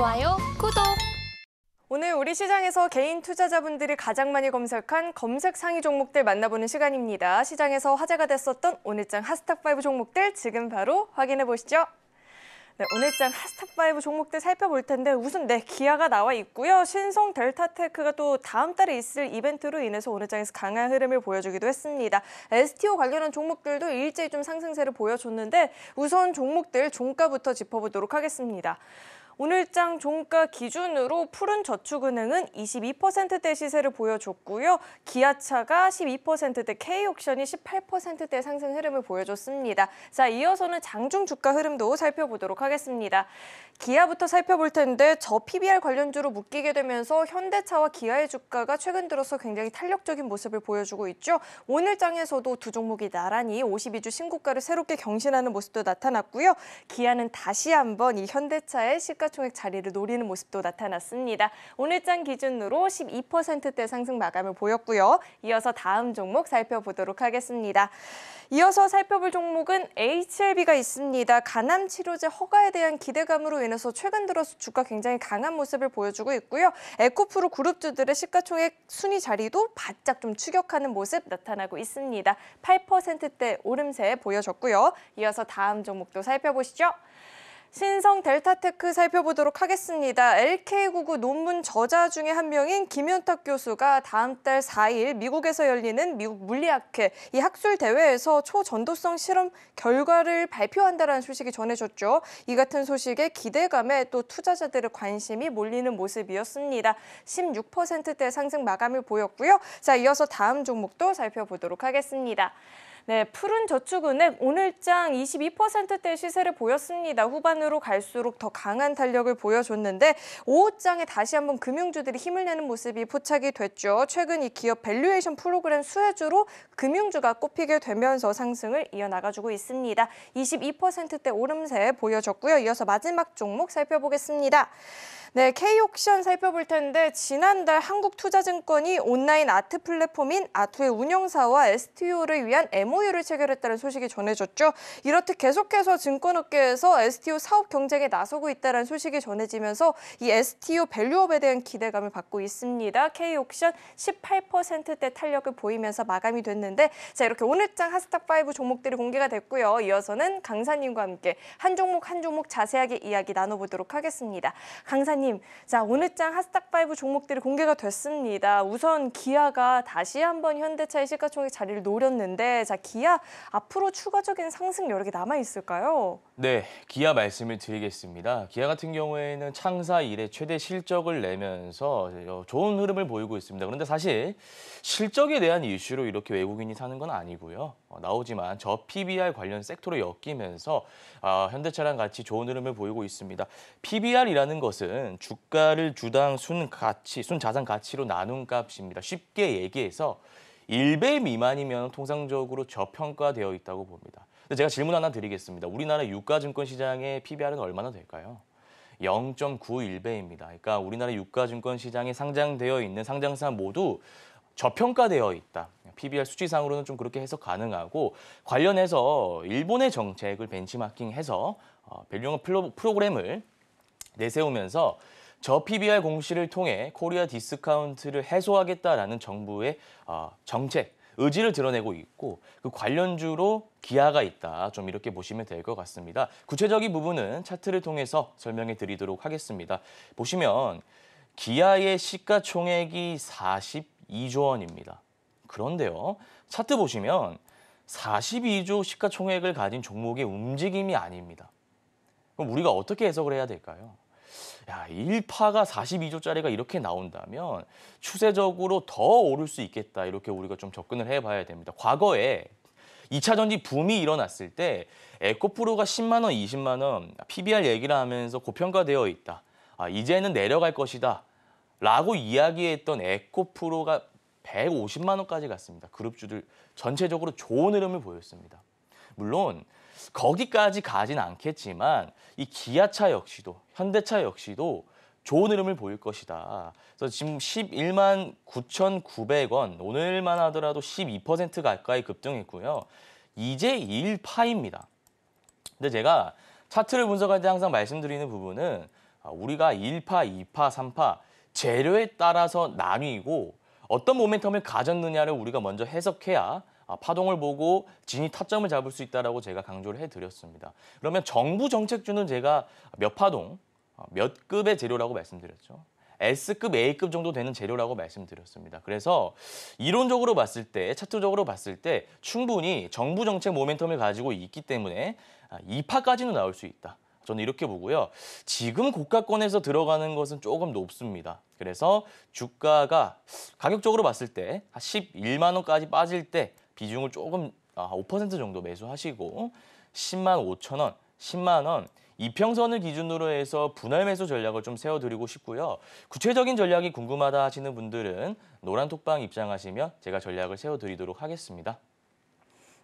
좋아요, 구독! 오늘 우리 시장에서 개인 투자자분들이 가장 많이 검색한 검색 상위 종목들 만나보는 시간입니다. 시장에서 화제가 됐었던 오늘장 핫스탑5 종목들 지금 바로 확인해 보시죠. 네, 오늘장 핫스탑5 종목들 살펴볼 텐데 우선 네, 기아가 나와 있고요. 신성 델타테크가 또 다음 달에 있을 이벤트로 인해서 오늘장에서 강한 흐름을 보여주기도 했습니다. STO 관련한 종목들도 일제히 좀 상승세를 보여줬는데 우선 종목들 종가부터 짚어보도록 하겠습니다. 오늘장 종가 기준으로 푸른 저축은행은 22%대 시세를 보여줬고요. 기아차가 12%대, K옥션이 18%대 상승 흐름을 보여줬습니다. 자, 이어서는 장중 주가 흐름도 살펴보도록 하겠습니다. 기아부터 살펴볼 텐데 저 PBR 관련주로 묶이게 되면서 현대차와 기아의 주가가 최근 들어서 굉장히 탄력적인 모습을 보여주고 있죠. 오늘 장에서도 두 종목이 나란히 52주 신고가를 새롭게 경신하는 모습도 나타났고요. 기아는 다시 한번 이 현대차의 시가 시가총액 자리를 노리는 모습도 나타났습니다. 오늘장 기준으로 12%대 상승 마감을 보였고요. 이어서 다음 종목 살펴보도록 하겠습니다. 이어서 살펴볼 종목은 HLB가 있습니다. 간암 치료제 허가에 대한 기대감으로 인해서 최근 들어서 주가 굉장히 강한 모습을 보여주고 있고요. 에코프로 그룹주들의 시가총액 순위 자리도 바짝 좀 추격하는 모습 나타나고 있습니다. 8%대 오름세 보여줬고요. 이어서 다음 종목도 살펴보시죠. 신성 델타테크 살펴보도록 하겠습니다. LK99 논문 저자 중에 한 명인 김현탁 교수가 다음 달 4일 미국에서 열리는 미국 물리학회 이 학술 대회에서 초전도성 실험 결과를 발표한다라는 소식이 전해졌죠. 이 같은 소식에 기대감에 또 투자자들의 관심이 몰리는 모습이었습니다. 16%대 상승 마감을 보였고요. 자, 이어서 다음 종목도 살펴보도록 하겠습니다. 네, 푸른 저축은행 오늘장 22%대 시세를 보였습니다. 후반으로 갈수록 더 강한 탄력을 보여줬는데 오후장에 다시 한번 금융주들이 힘을 내는 모습이 포착이 됐죠. 최근 이 기업 밸류에이션 프로그램 수혜주로 금융주가 꼽히게 되면서 상승을 이어나가주고 있습니다. 22%대 오름세 보여졌고요. 이어서 마지막 종목 살펴보겠습니다. 네, K옥션 살펴볼 텐데 지난달 한국투자증권이 온라인 아트 플랫폼인 아트의 운영사와 STO를 위한 MOU를 체결했다는 소식이 전해졌죠. 이렇듯 계속해서 증권업계에서 STO 사업 경쟁에 나서고 있다는 소식이 전해지면서 이 STO 밸류업에 대한 기대감을 받고 있습니다. K옥션 18%대 탄력을 보이면서 마감이 됐는데 자 이렇게 오늘장 하스탁5 종목들이 공개가 됐고요. 이어서는 강사님과 함께 한 종목 한 종목 자세하게 이야기 나눠보도록 하겠습니다. 강사님 기자님, 자 오늘장 하스닥5 종목들이 공개가 됐습니다. 우선 기아가 다시 한번 현대차의 시가총액 자리를 노렸는데 자 기아 앞으로 추가적인 상승 여력이 남아 있을까요? 네, 기아 말씀을 드리겠습니다. 기아 같은 경우에는 창사 이래 최대 실적을 내면서 어, 좋은 흐름을 보이고 있습니다. 그런데 사실 실적에 대한 이슈로 이렇게 외국인이 사는 건 아니고요. 어, 나오지만 저 PBR 관련 섹터로 엮이면서 아, 현대차랑 같이 좋은 흐름을 보이고 있습니다. PBR이라는 것은 주가를 주당 순 가치, 순 자산 가치로 나눈 값입니다. 쉽게 얘기해서 1배 미만이면 통상적으로 저평가되어 있다고 봅니다. 제가 질문 하나 드리겠습니다. 우리나라 유가증권 시장의 PBR은 얼마나 될까요? 0.91배입니다. 그러니까 우리나라 유가증권 시장에 상장되어 있는 상장사 모두 저평가되어 있다. PBR 수치상으로는 좀 그렇게 해석 가능하고 관련해서 일본의 정책을 벤치마킹해서 밸류형 어, 프로그램을 내세우면서 저 PBR 공시를 통해 코리아 디스카운트를 해소하겠다라는 정부의 어, 정책 의지를 드러내고 있고 그 관련주로 기아가 있다. 좀 이렇게 보시면 될 것 같습니다. 구체적인 부분은 차트를 통해서 설명해 드리도록 하겠습니다. 보시면 기아의 시가총액이 42조 원입니다. 그런데요. 차트 보시면 42조 시가총액을 가진 종목의 움직임이 아닙니다. 그럼 우리가 어떻게 해석을 해야 될까요? 야, 1파가 42조짜리가 이렇게 나온다면 추세적으로 더 오를 수 있겠다. 이렇게 우리가 좀 접근을 해봐야 됩니다. 과거에 2차 전지 붐이 일어났을 때 에코프로가 10만 원, 20만 원 PBR 얘기를 하면서 고평가되어 있다. 아, 이제는 내려갈 것이다. 라고 이야기했던 에코프로가 150만 원까지 갔습니다. 그룹주들 전체적으로 좋은 흐름을 보였습니다. 물론 거기까지 가진 않겠지만 이 기아차 역시도 현대차 역시도 좋은 흐름을 보일 것이다. 그래서 지금 11만 9,900원, 오늘만 하더라도 12% 가까이 급등했고요. 이제 1파입니다. 근데 제가 차트를 분석할 때 항상 말씀드리는 부분은 아, 우리가 1파, 2파, 3파 재료에 따라서 나뉘고 어떤 모멘텀을 가졌느냐를 우리가 먼저 해석해야 아, 파동을 보고 진이 타점을 잡을 수 있다고 라 제가 강조를 해드렸습니다. 그러면 정부 정책주는 제가 몇 파동, 어, 몇 급의 재료라고 말씀드렸죠. S급, A급 정도 되는 재료라고 말씀드렸습니다. 그래서 이론적으로 봤을 때, 차트적으로 봤을 때 충분히 정부 정책 모멘텀을 가지고 있기 때문에 2파까지는 아, 나올 수 있다. 저는 이렇게 보고요. 지금 고가권에서 들어가는 것은 조금 높습니다. 그래서 주가가 가격적으로 봤을 때 11만 원까지 빠질 때 비중을 조금 5% 아, 정도 매수하시고 10만 5천 원, 10만 원, 이평선을 기준으로 해서 분할 매수 전략을 좀 세워드리고 싶고요. 구체적인 전략이 궁금하다 하시는 분들은 노란톡방 입장하시면 제가 전략을 세워드리도록 하겠습니다.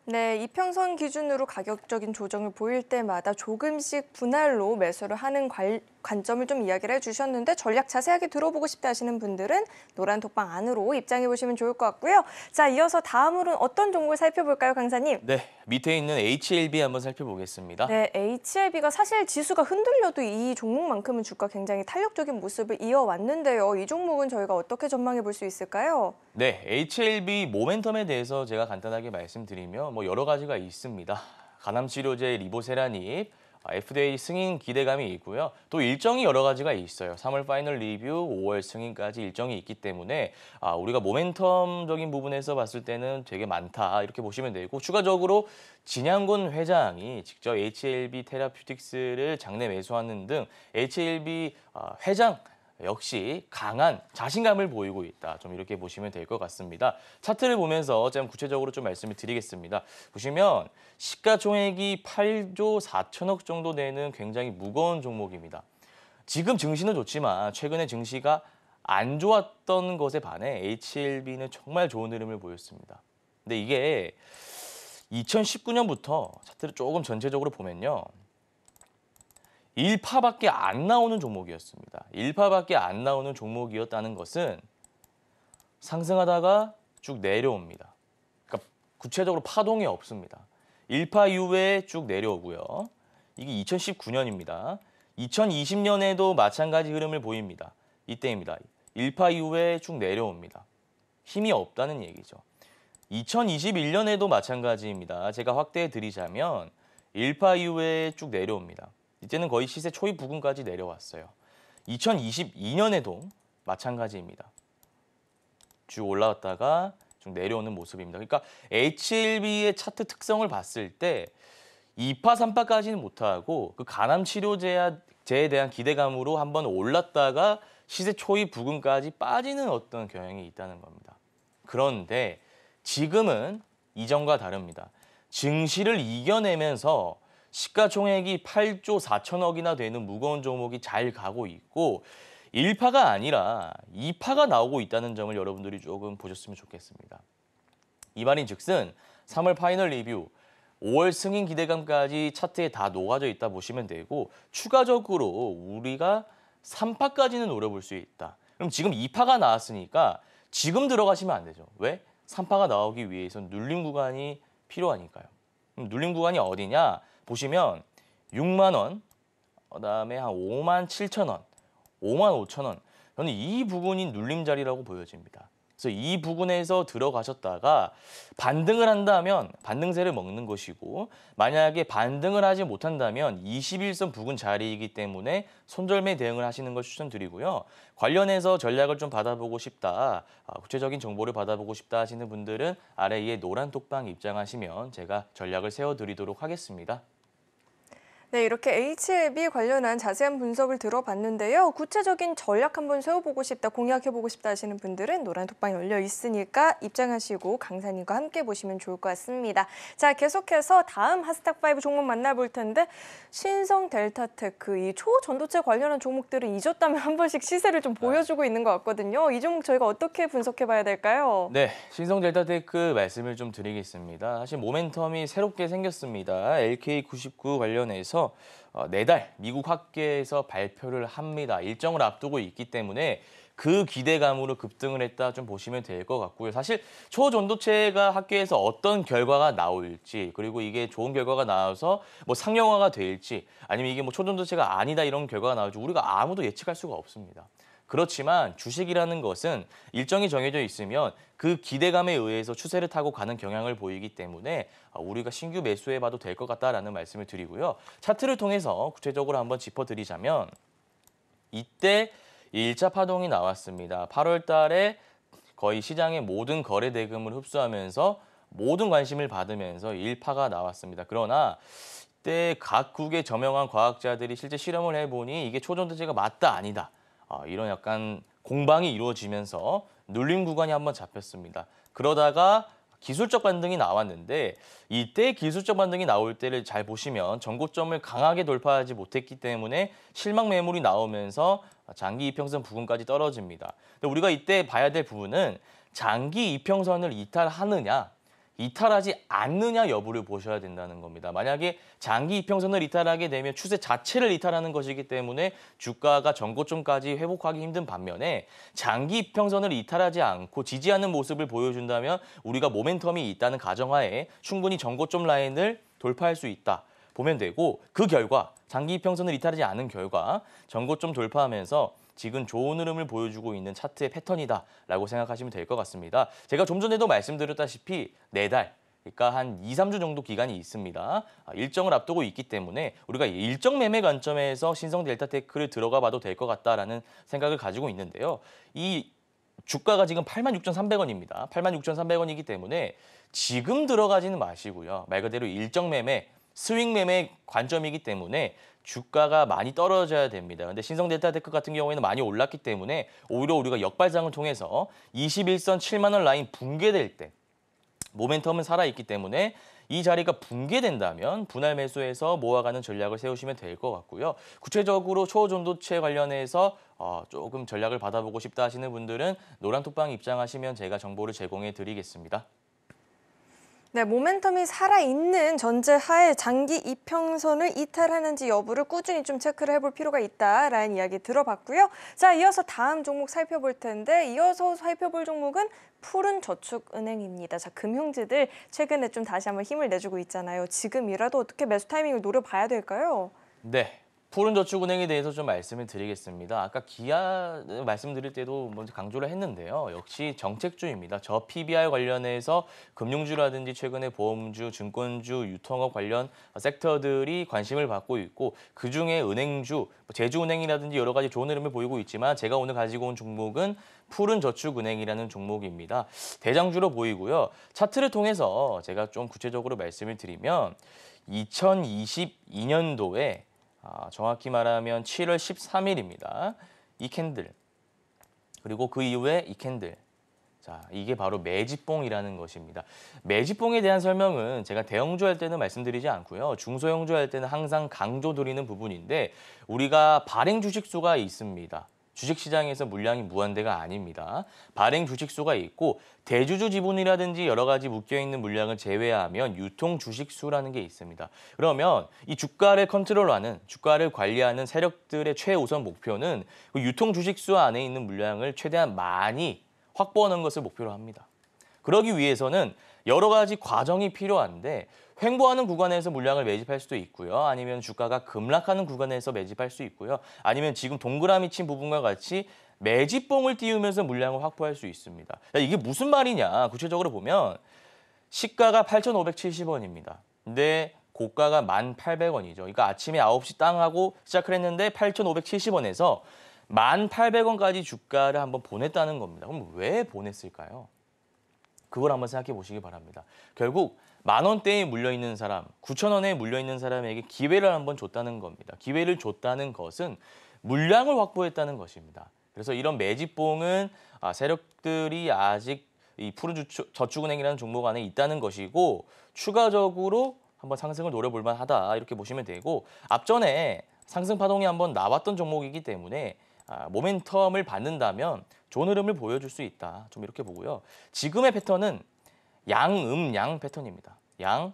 네, 이평선 기준으로 가격적인 조정을 보일 때마다 조금씩 분할로 매수를 하는 관, 관점을 좀 이야기를 해주셨는데 전략 자세하게 들어보고 싶다 하시는 분들은 노란 독방 안으로 입장해 보시면 좋을 것 같고요. 자, 이어서 다음으로는 어떤 종목을 살펴볼까요, 강사님? 네, 밑에 있는 HLB 한번 살펴보겠습니다. 네, HLB가 사실 지수가 흔들려도 이 종목만큼은 주가 굉장히 탄력적인 모습을 이어왔는데요. 이 종목은 저희가 어떻게 전망해 볼 수 있을까요? 네, HLB 모멘텀에 대해서 제가 간단하게 말씀드리면 뭐 여러 가지가 있습니다. 간암치료제 리보세라닙, FDA 아, 승인 기대감이 있고요. 또 일정이 여러 가지가 있어요. 3월 파이널 리뷰, 5월 승인까지 일정이 있기 때문에 아, 우리가 모멘텀적인 부분에서 봤을 때는 되게 많다 이렇게 보시면 되고 추가적으로 진양곤 회장이 직접 HLB 테라퓨틱스를 장내 매수하는 등 HLB 아, 회장 역시 강한 자신감을 보이고 있다. 좀 이렇게 보시면 될 것 같습니다. 차트를 보면서 좀 구체적으로 좀 말씀을 드리겠습니다. 보시면 시가총액이 8조 4천억 정도 되는 굉장히 무거운 종목입니다. 지금 증시는 좋지만 최근에 증시가 안 좋았던 것에 반해 HLB는 정말 좋은 흐름을 보였습니다. 근데 이게 2019년부터 차트를 조금 전체적으로 보면요. 1파밖에 안 나오는 종목이었습니다. 1파밖에 안 나오는 종목이었다는 것은 상승하다가 쭉 내려옵니다. 그러니까 구체적으로 파동이 없습니다. 1파 이후에 쭉 내려오고요. 이게 2019년입니다. 2020년에도 마찬가지 흐름을 보입니다. 이때입니다. 1파 이후에 쭉 내려옵니다. 힘이 없다는 얘기죠. 2021년에도 마찬가지입니다. 제가 확대해 드리자면 1파 이후에 쭉 내려옵니다. 이제는 거의 시세 초입 부근까지 내려왔어요. 2022년에도 마찬가지입니다. 쭉 올라왔다가 좀 내려오는 모습입니다. 그러니까 HLB의 차트 특성을 봤을 때 2파, 3파까지는 못하고 그 간암 치료제에 대한 기대감으로 한번 올랐다가 시세 초입 부근까지 빠지는 어떤 경향이 있다는 겁니다. 그런데 지금은 이전과 다릅니다. 증시를 이겨내면서 시가총액이 8조 4천억이나 되는 무거운 종목이 잘 가고 있고 1파가 아니라 2파가 나오고 있다는 점을 여러분들이 조금 보셨으면 좋겠습니다. 이 말인 즉슨 3월 파이널 리뷰, 5월 승인 기대감까지 차트에 다 녹아져 있다 보시면 되고 추가적으로 우리가 3파까지는 노려볼 수 있다. 그럼 지금 2파가 나왔으니까 지금 들어가시면 안 되죠. 왜? 3파가 나오기 위해선 눌림 구간이 필요하니까요. 그럼 눌림 구간이 어디냐? 보시면 6만 원, 그다음에 한 5만 7천 원, 5만 5천 원. 저는 이 부분이 눌림자리라고 보여집니다. 그래서 이 부분에서 들어가셨다가 반등을 한다면 반등세를 먹는 것이고 만약에 반등을 하지 못한다면 21선 부근 자리이기 때문에 손절매 대응을 하시는 걸 추천드리고요. 관련해서 전략을 좀 받아보고 싶다, 아, 구체적인 정보를 받아보고 싶다 하시는 분들은 아래에 노란 톡방 입장하시면 제가 전략을 세워드리도록 하겠습니다. 네, 이렇게 H앱이 관련한 자세한 분석을 들어봤는데요. 구체적인 전략 한번 세워보고 싶다, 공략해보고 싶다 하시는 분들은 노란 톡방이 열려 있으니까 입장하시고 강사님과 함께 보시면 좋을 것 같습니다. 자, 계속해서 다음 하스탁5 종목 만나볼 텐데 신성 델타테크 이 초전도체 관련한 종목들을 잊었다면 한 번씩 시세를 좀 네. 보여주고 있는 것 같거든요. 이 종목 저희가 어떻게 분석해봐야 될까요? 네, 신성 델타테크 말씀을 좀 드리겠습니다. 사실 모멘텀이 새롭게 생겼습니다. LK99 관련해서 어, 내달 네 미국 학계에서 발표를 합니다. 일정을 앞두고 있기 때문에 그 기대감으로 급등을 했다 좀 보시면 될 것 같고요. 사실 초전도체가 학계에서 어떤 결과가 나올지 그리고 이게 좋은 결과가 나와서 뭐 상용화가 될지 아니면 이게 뭐 초전도체가 아니다 이런 결과가 나올지 우리가 아무도 예측할 수가 없습니다. 그렇지만 주식이라는 것은 일정이 정해져 있으면 그 기대감에 의해서 추세를 타고 가는 경향을 보이기 때문에 아, 우리가 신규 매수해봐도 될 것 같다라는 말씀을 드리고요. 차트를 통해서 구체적으로 한번 짚어드리자면 이때 1차 파동이 나왔습니다. 8월 달에 거의 시장의 모든 거래 대금을 흡수하면서 모든 관심을 받으면서 1파가 나왔습니다. 그러나 이때 각국의 저명한 과학자들이 실제 실험을 해보니 이게 초전도제가 맞다 아니다. 아, 이런 약간 공방이 이루어지면서 눌림 구간이 한번 잡혔습니다. 그러다가 기술적 반등이 나왔는데 이때 기술적 반등이 나올 때를 잘 보시면 전고점을 강하게 돌파하지 못했기 때문에 실망 매물이 나오면서 장기 이평선 부근까지 떨어집니다. 우리가 이때 봐야 될 부분은 장기 이평선을 이탈하느냐 이탈하지 않느냐 여부를 보셔야 된다는 겁니다. 만약에 장기 이평선을 이탈하게 되면 추세 자체를 이탈하는 것이기 때문에 주가가 전고점까지 회복하기 힘든 반면에 장기 이평선을 이탈하지 않고 지지하는 모습을 보여준다면 우리가 모멘텀이 있다는 가정하에 충분히 전고점 라인을 돌파할 수 있다. 보면 되고 그 결과 장기 이평선을 이탈하지 않은 결과 전고점 돌파하면서 지금 좋은 흐름을 보여주고 있는 차트의 패턴이다라고 생각하시면 될 것 같습니다. 제가 좀 전에도 말씀드렸다시피 네달 그러니까 한 2, 3주 정도 기간이 있습니다. 아, 일정을 앞두고 있기 때문에 우리가 일정 매매 관점에서 신성 델타테크를 들어가 봐도 될 것 같다라는 생각을 가지고 있는데요. 이 주가가 지금 86,300원입니다. 86,300원이기 때문에 지금 들어가지는 마시고요. 말 그대로 일정 매매 스윙 매매 관점이기 때문에 주가가 많이 떨어져야 됩니다. 근데 신성 델타테크 같은 경우에는 많이 올랐기 때문에 오히려 우리가 역발상을 통해서 21선 7만 원 라인 붕괴될 때 모멘텀은 살아있기 때문에 이 자리가 붕괴된다면 분할 매수해서 모아가는 전략을 세우시면 될 것 같고요. 구체적으로 초전도체 관련해서 어, 조금 전략을 받아보고 싶다 하시는 분들은 노란톡방 입장하시면 제가 정보를 제공해 드리겠습니다. 네, 모멘텀이 살아있는 전제 하에 장기 이평선을 이탈하는지 여부를 꾸준히 좀 체크를 해볼 필요가 있다라는 이야기 들어봤고요. 자, 이어서 다음 종목 살펴볼 텐데 이어서 살펴볼 종목은 푸른 저축은행입니다. 자, 금융지들 최근에 좀 다시 한번 힘을 내주고 있잖아요. 지금이라도 어떻게 매수 타이밍을 노려봐야 될까요? 네, 푸른저축은행에 대해서 좀 말씀을 드리겠습니다. 아까 기아 말씀드릴 때도 먼저 뭐 강조를 했는데요. 역시 정책주입니다. 저 PBR 관련해서 금융주라든지 최근에 보험주, 증권주, 유통업 관련 섹터들이 관심을 받고 있고 그중에 은행주, 뭐 제주은행이라든지 여러 가지 좋은 흐름을 보이고 있지만 제가 오늘 가지고 온 종목은 푸른저축은행이라는 종목입니다. 대장주로 보이고요. 차트를 통해서 제가 좀 구체적으로 말씀을 드리면 2022년도에 아, 정확히 말하면 7월 13일입니다. 이 캔들 그리고 그 이후에 이 캔들 자, 이게 바로 매집봉이라는 것입니다. 매집봉에 대한 설명은 제가 대형조할 때는 말씀드리지 않고요. 중소형조할 때는 항상 강조드리는 부분인데 우리가 발행 주식수가 있습니다. 주식시장에서 물량이 무한대가 아닙니다. 발행 주식수가 있고 대주주 지분이라든지 여러 가지 묶여있는 물량을 제외하면 유통 주식수라는 게 있습니다. 그러면 이 주가를 컨트롤하는, 주가를 관리하는 세력들의 최우선 목표는 그 유통 주식수 안에 있는 물량을 최대한 많이 확보하는 것을 목표로 합니다. 그러기 위해서는 여러 가지 과정이 필요한데 횡보하는 구간에서 물량을 매집할 수도 있고요. 아니면 주가가 급락하는 구간에서 매집할 수 있고요. 아니면 지금 동그라미 친 부분과 같이 매집봉을 띄우면서 물량을 확보할 수 있습니다. 이게 무슨 말이냐. 구체적으로 보면 시가가 8,570원입니다. 근데 고가가 1,800원이죠. 그러니까 아침에 9시 땅하고 시작을 했는데 8,570원에서 1,800원까지 주가를 한번 보냈다는 겁니다. 그럼 왜 보냈을까요? 그걸 한번 생각해 보시기 바랍니다. 결국 만 원대에 물려 있는 사람, 9천 원에 물려 있는 사람에게 기회를 한번 줬다는 겁니다. 기회를 줬다는 것은 물량을 확보했다는 것입니다. 그래서 이런 매집봉은 아, 세력들이 아직 이 푸른 주축, 저축은행이라는 종목 안에 있다는 것이고 추가적으로 한번 상승을 노려볼 만하다 이렇게 보시면 되고 앞전에 상승 파동이 한번 나왔던 종목이기 때문에 아, 모멘텀을 받는다면 좋은 흐름을 보여줄 수 있다. 좀 이렇게 보고요. 지금의 패턴은 양, 음, 양 패턴입니다. 양,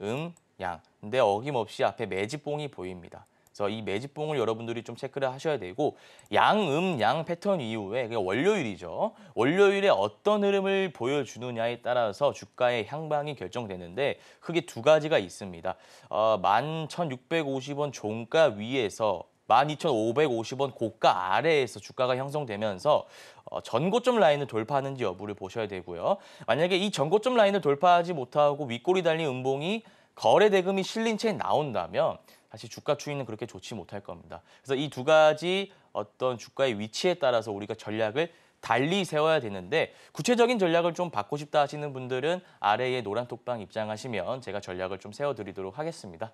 음, 양. 근데 어김없이 앞에 매집봉이 보입니다. 그래서 이 매집봉을 여러분들이 좀 체크를 하셔야 되고 양, 음, 양 패턴 이후에 그게 월요일이죠. 월요일에 어떤 흐름을 보여주느냐에 따라서 주가의 향방이 결정되는데 크게 두 가지가 있습니다. 어, 11,650원 종가 위에서 12,550원 고가 아래에서 주가가 형성되면서 어, 전고점 라인을 돌파하는지 여부를 보셔야 되고요. 만약에 이 전고점 라인을 돌파하지 못하고 윗골이 달린 음봉이 거래 대금이 실린 채 나온다면 사실 주가 추이는 그렇게 좋지 못할 겁니다. 그래서 이 두 가지 어떤 주가의 위치에 따라서 우리가 전략을 달리 세워야 되는데 구체적인 전략을 좀 받고 싶다 하시는 분들은 아래의 노란 톡방 입장하시면 제가 전략을 좀 세워드리도록 하겠습니다.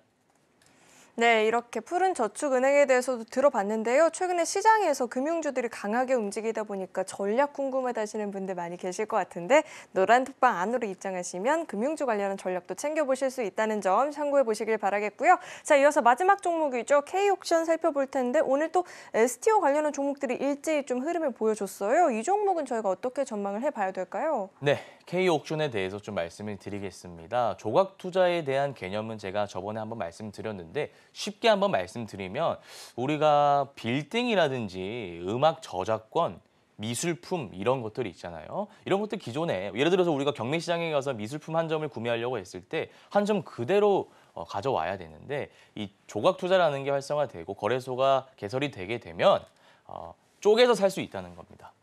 네, 이렇게 푸른 저축은행에 대해서도 들어봤는데요. 최근에 시장에서 금융주들이 강하게 움직이다 보니까 전략 궁금하다시는 분들 많이 계실 것 같은데 노란 톡방 안으로 입장하시면 금융주 관련한 전략도 챙겨보실 수 있다는 점 참고해 보시길 바라겠고요. 자, 이어서 마지막 종목이죠. K옥션 살펴볼 텐데 오늘 또 STO 관련한 종목들이 일제히 좀 흐름을 보여줬어요. 이 종목은 저희가 어떻게 전망을 해봐야 될까요? 네, K옥션에 대해서 좀 말씀을 드리겠습니다. 조각 투자에 대한 개념은 제가 저번에 한번 말씀드렸는데 쉽게 한번 말씀드리면 우리가 빌딩이라든지 음악 저작권, 미술품 이런 것들이 있잖아요. 이런 것들 기존에 예를 들어서 우리가 경매시장에 가서 미술품 한 점을 구매하려고 했을 때 한 점 그대로 어, 가져와야 되는데 이 조각 투자라는 게 활성화되고 거래소가 개설이 되게 되면 어, 쪼개서 살 수 있다는 겁니다.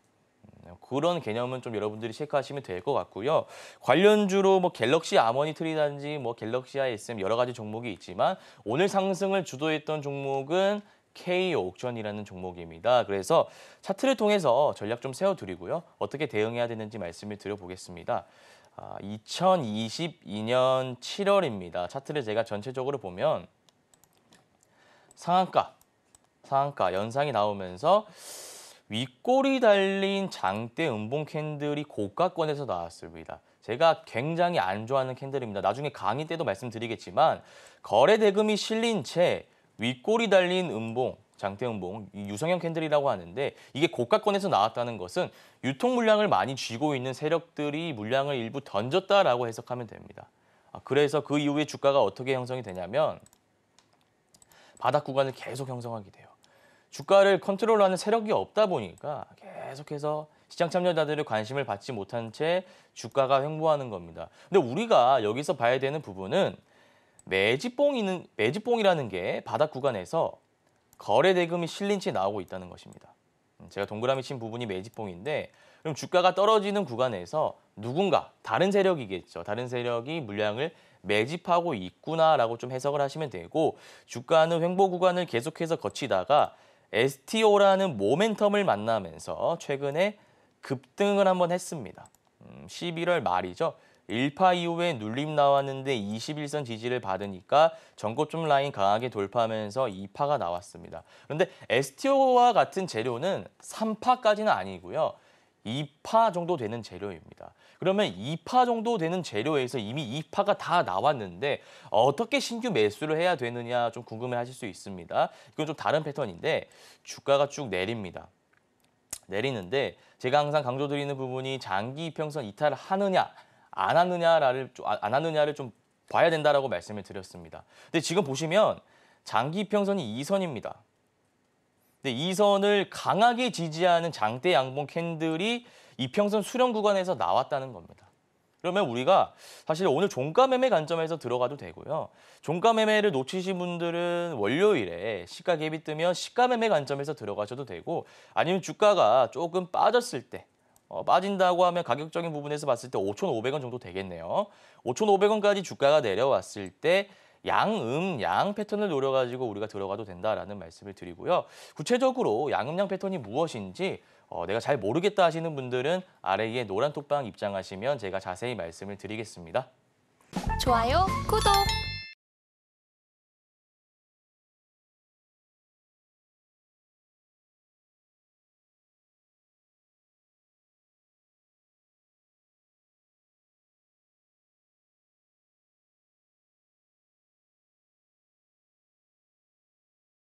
그런 개념은 좀 여러분들이 체크하시면 될 것 같고요. 관련주로 뭐 갤럭시 아머니 트리단지, 뭐 갤럭시 ISM 여러 가지 종목이 있지만 오늘 상승을 주도했던 종목은 K 옥션이라는 종목입니다. 그래서 차트를 통해서 전략 좀 세워드리고요. 어떻게 대응해야 되는지 말씀을 드려보겠습니다. 아, 2022년 7월입니다. 차트를 제가 전체적으로 보면 상한가, 상한가 연상이 나오면서 윗골이 달린 장대 음봉 캔들이 고가권에서 나왔습니다. 제가 굉장히 안 좋아하는 캔들입니다. 나중에 강의 때도 말씀드리겠지만 거래 대금이 실린 채 윗골이 달린 음봉, 장대음봉, 유성형 캔들이라고 하는데 이게 고가권에서 나왔다는 것은 유통 물량을 많이 쥐고 있는 세력들이 물량을 일부 던졌다라고 해석하면 됩니다. 아, 그래서 그 이후에 주가가 어떻게 형성이 되냐면 바닥 구간을 계속 형성하게 돼요. 주가를 컨트롤하는 세력이 없다 보니까 계속해서 시장 참여자들의 관심을 받지 못한 채 주가가 횡보하는 겁니다. 근데 우리가 여기서 봐야 되는 부분은 매집봉이는 매집봉이라는 게 바닥 구간에서 거래 대금이 실린 채 나오고 있다는 것입니다. 음, 제가 동그라미 친 부분이 매집봉인데 그럼 주가가 떨어지는 구간에서 누군가 다른 세력이겠죠. 다른 세력이 물량을 매집하고 있구나라고 좀 해석을 하시면 되고 주가는 횡보 구간을 계속해서 거치다가 STO라는 모멘텀을 만나면서 최근에 급등을 한번 했습니다. 11월 음, 말이죠. 1파 이후에 눌림 나왔는데 21선 지지를 받으니까 전고점 라인 강하게 돌파하면서 2파가 나왔습니다. 그런데 STO와 같은 재료는 3파까지는 아니고요. 2파 정도 되는 재료입니다. 그러면 2파 정도 되는 재료에서 이미 2파가 다 나왔는데 어떻게 신규 매수를 해야 되느냐 좀 궁금해하실 수 있습니다. 이건 좀 다른 패턴인데 주가가 쭉 내립니다. 내리는데 제가 항상 강조드리는 부분이 장기 평선 이탈을 하느냐 안 하느냐를 아, 안 하느냐를 좀 봐야 된다라고 말씀을 드렸습니다. 근데 지금 보시면 장기 평선이 2선입니다. 근데 2선을 강하게 지지하는 장대 양봉 캔들이 이평선 수렴 구간에서 나왔다는 겁니다. 그러면 우리가 사실 오늘 종가 매매 관점에서 들어가도 되고요. 종가 매매를 놓치신 분들은 월요일에 시가 갭이 뜨면 시가 매매 관점에서 들어가셔도 되고 아니면 주가가 조금 빠졌을 때 어, 빠진다고 하면 가격적인 부분에서 봤을 때 5,500원 정도 되겠네요. 5,500원까지 주가가 내려왔을 때 양음, 양 패턴을 노려가지고 우리가 들어가도 된다라는 말씀을 드리고요. 구체적으로 양음, 양 패턴이 무엇인지 어, 내가 잘 모르겠다 하시는 분들은 아래에 노란 톡방 입장하시면 제가 자세히 말씀을 드리겠습니다. 좋아요, 구독!